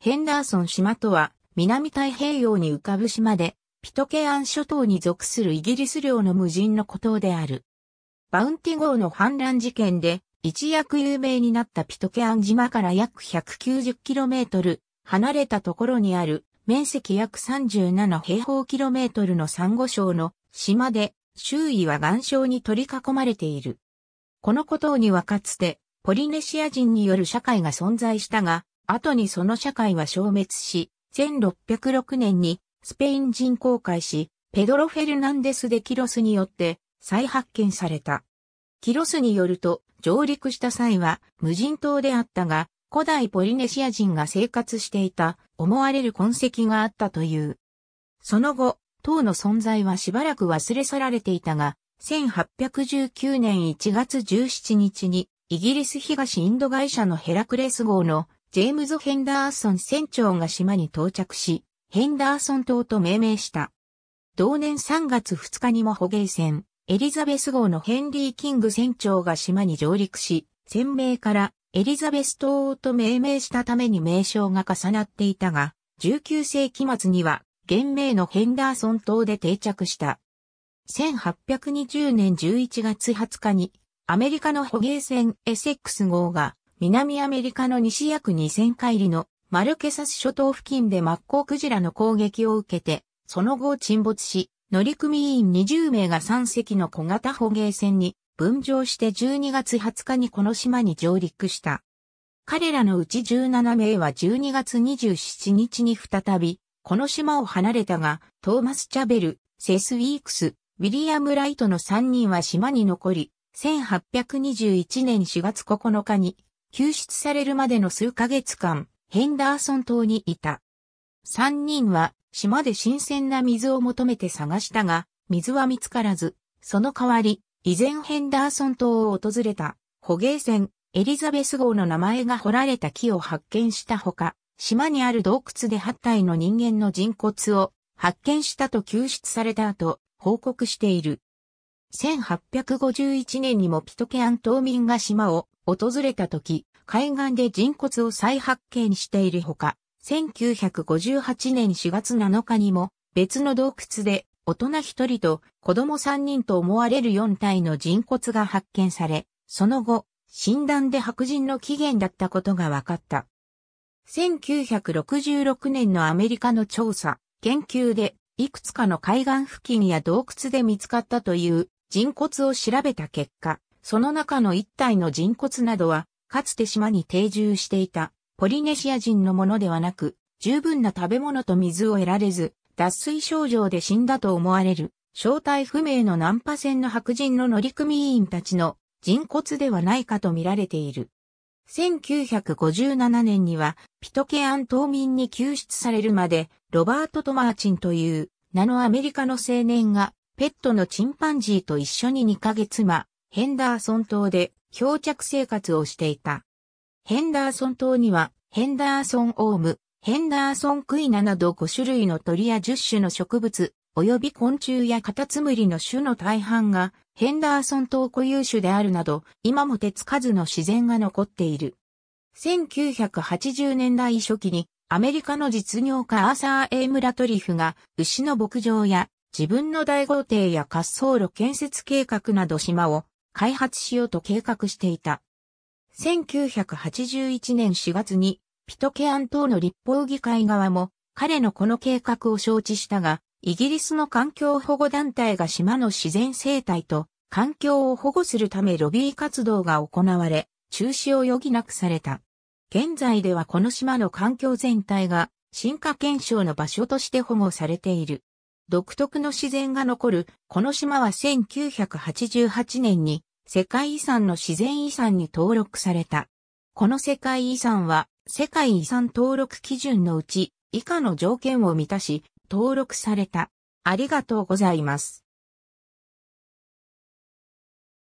ヘンダーソン島とは、南太平洋に浮かぶ島で、ピトケアン諸島に属するイギリス領の無人の孤島である。バウンティ号の氾濫事件で、一躍有名になったピトケアン島から約 190km 離れたところにある、面積約37平方キロメートルのサンゴ礁の島で、周囲は岩礁に取り囲まれている。この孤島にはかつて、ポリネシア人による社会が存在したが、後にその社会は消滅し、1606年にスペイン人公開し、ペドロ・フェルナンデス・デ・キロスによって再発見された。キロスによると、上陸した際は無人島であったが、古代ポリネシア人が生活していた思われる痕跡があったという。その後、島の存在はしばらく忘れ去られていたが、1819年1月17日にイギリス東インド会社のヘラクレス号のジェームズ・ヘンダーソン船長が島に到着し、ヘンダーソン島と命名した。同年3月2日にも捕鯨船、エリザベス号のヘンリー・キング船長が島に上陸し、船名からエリザベス島と命名したために名称が重なっていたが、19世紀末には、原名のヘンダーソン島で定着した。1820年11月20日に、アメリカの捕鯨船エセックス号が南アメリカの西約2000海里のマルケサス諸島付近でマッコウクジラの攻撃を受けて、その後沈没し、乗組員20名が3隻の小型捕鯨船に分乗して12月20日にこの島に上陸した。彼らのうち17名は12月27日に再び、この島を離れたが、トーマス・チャベル、セス・ウィークス、ウィリアム・ライトの3人は島に残り、1821年4月9日に救出されるまでの数ヶ月間、ヘンダーソン島にいた。三人は島で新鮮な水を求めて探したが、水は見つからず、その代わり、以前ヘンダーソン島を訪れた捕鯨船エリザベス号の名前が彫られた木を発見したほか、島にある洞窟で8体の人間の人骨を発見したと救出された後、報告している。1851年にもピトケアン島民が島を訪れた時、海岸で人骨を再発見しているほか、1958年4月7日にも別の洞窟で大人1人と子供3人と思われる4体の人骨が発見され、その後、診断で白人の起源だったことが分かった。1966年のアメリカの調査、研究で、いくつかの海岸付近や洞窟で見つかったという人骨を調べた結果、その中の1体の人骨などはかつて島に定住していたポリネシア人のものではなく、十分な食べ物と水を得られず、脱水症状で死んだと思われる、正体不明の難破船の白人の乗組員たちの人骨ではないかと見られている。1957年には、ピトケアン島民に救出されるまで、ロバート・トマーチンという名のアメリカの青年が、ペットのチンパンジーと一緒に2ヶ月間、ヘンダーソン島で漂着生活をしていた。ヘンダーソン島には、ヘンダーソンオウム、ヘンダーソンクイナなど5種類の鳥や10種の植物、及び昆虫やカタツムリの種の大半が、ヘンダーソン島固有種であるなど、今も手つかずの自然が残っている。1980年代初期に、アメリカの実業家アーサー・エイムラトリフが、牛の牧場や、自分の大豪邸や滑走路建設計画など島を開発しようと計画していた。1981年4月にピトケアン島の立法議会側も彼のこの計画を承知したが、イギリスの環境保護団体が島の自然生態と環境を保護するためロビー活動が行われ、中止を余儀なくされた。現在ではこの島の環境全体が進化検証の場所として保護されている。独特の自然が残るこの島は1988年に世界遺産の自然遺産に登録された。この世界遺産は世界遺産登録基準のうち以下の条件を満たし登録された。ありがとうございます。